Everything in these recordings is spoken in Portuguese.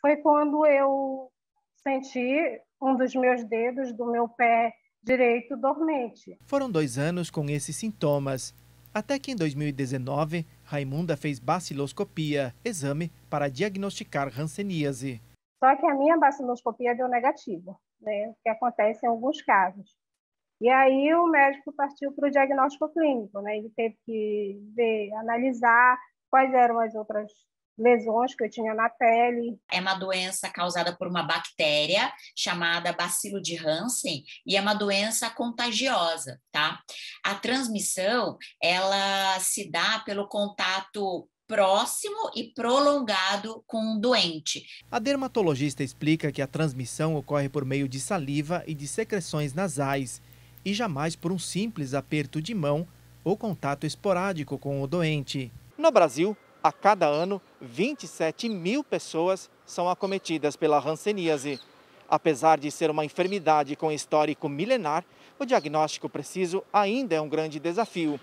foi quando eu senti um dos meus dedos do meu pé direito dormente. Foram dois anos com esses sintomas, até que em 2019, Raimunda fez baciloscopia, exame para diagnosticar ranceníase. Só que a minha baciloscopia deu negativo, né? que acontece em alguns casos. E aí o médico partiu para o diagnóstico clínico, né? ele teve que ver, analisar quais eram as outras lesões que eu tinha na pele. É uma doença causada por uma bactéria chamada bacilo de Hansen e é uma doença contagiosa, tá? A transmissão, ela se dá pelo contato próximo e prolongado com o um doente. A dermatologista explica que a transmissão ocorre por meio de saliva e de secreções nasais e jamais por um simples aperto de mão ou contato esporádico com o doente. No Brasil, a cada ano, 27 mil pessoas são acometidas pela hanseníase. Apesar de ser uma enfermidade com histórico milenar, o diagnóstico preciso ainda é um grande desafio.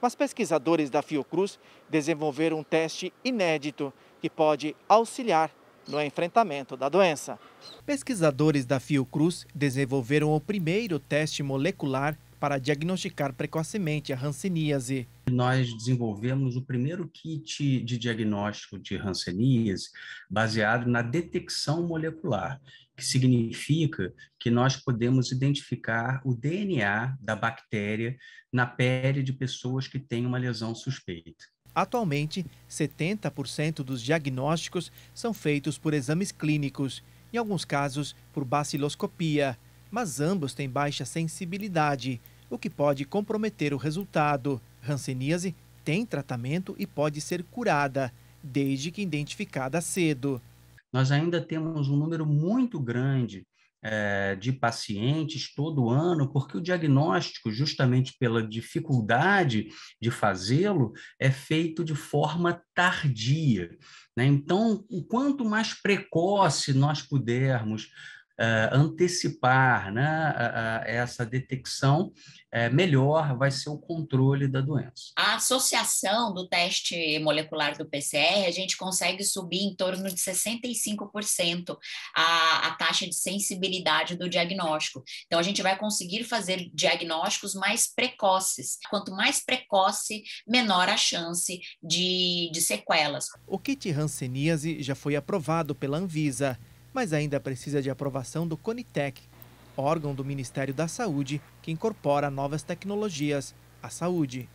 Mas pesquisadores da Fiocruz desenvolveram um teste inédito que pode auxiliar no enfrentamento da doença. Pesquisadores da Fiocruz desenvolveram o primeiro teste molecular para diagnosticar precocemente a hanseníase. Nós desenvolvemos o primeiro kit de diagnóstico de hanseníase baseado na detecção molecular, que significa que nós podemos identificar o DNA da bactéria na pele de pessoas que têm uma lesão suspeita. Atualmente, 70% dos diagnósticos são feitos por exames clínicos, em alguns casos por baciloscopia, mas ambos têm baixa sensibilidade, o que pode comprometer o resultado. Hanseníase tem tratamento e pode ser curada, desde que identificada cedo. Nós ainda temos um número muito grande é, de pacientes todo ano, porque o diagnóstico, justamente pela dificuldade de fazê-lo, é feito de forma tardia. Né? Então, o quanto mais precoce nós pudermos uh, antecipar né, essa detecção, eh, melhor vai ser o controle da doença. A associação do teste molecular do PCR, a gente consegue subir em torno de 65% a, a taxa de sensibilidade do diagnóstico. Então, a gente vai conseguir fazer diagnósticos mais precoces. Quanto mais precoce, menor a chance de, de sequelas. O kit Hanseníase já foi aprovado pela Anvisa mas ainda precisa de aprovação do Conitec, órgão do Ministério da Saúde que incorpora novas tecnologias à saúde.